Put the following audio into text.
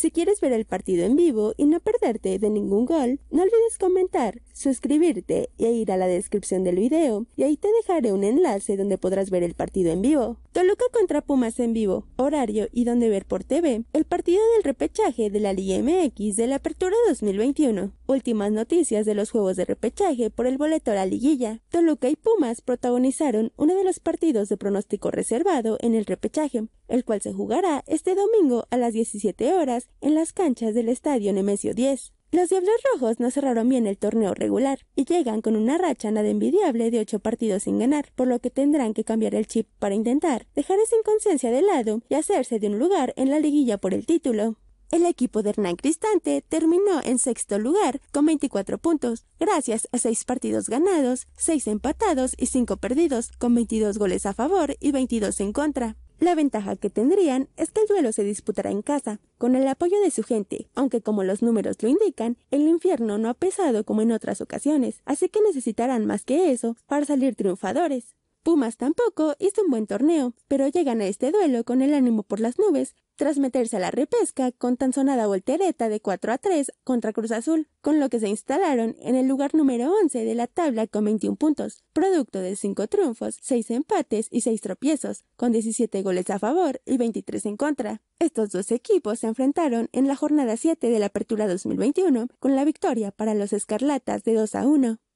Si quieres ver el partido en vivo y no perderte de ningún gol, no olvides comentar, suscribirte e ir a la descripción del video y ahí te dejaré un enlace donde podrás ver el partido en vivo. Toluca contra Pumas en vivo, horario y donde ver por TV, el partido del repechaje de la Liga MX de la Apertura 2021. Últimas noticias de los juegos de repechaje por el boleto a la liguilla. Toluca y Pumas protagonizaron uno de los partidos de pronóstico reservado en el repechaje, el cual se jugará este domingo a las 17 horas en las canchas del Estadio Nemesio 10. Los Diablos Rojos no cerraron bien el torneo regular y llegan con una racha nada envidiable de ocho partidos sin ganar, por lo que tendrán que cambiar el chip para intentar dejar esa inconsciencia de lado y hacerse de un lugar en la liguilla por el título. El equipo de Hernán Cristante terminó en sexto lugar con 24 puntos, gracias a seis partidos ganados, seis empatados y cinco perdidos, con 22 goles a favor y 22 en contra. La ventaja que tendrían es que el duelo se disputará en casa, con el apoyo de su gente, aunque como los números lo indican, el infierno no ha pesado como en otras ocasiones, así que necesitarán más que eso para salir triunfadores. Pumas tampoco hizo un buen torneo, pero llegan a este duelo con el ánimo por las nubes, tras meterse a la repesca con tanzonada voltereta de 4 a 3 contra Cruz Azul, con lo que se instalaron en el lugar número 11 de la tabla con 21 puntos, producto de 5 triunfos, 6 empates y 6 tropiezos, con 17 goles a favor y 23 en contra. Estos dos equipos se enfrentaron en la jornada 7 de la Apertura 2021 con la victoria para los Escarlatas de 2 a 1.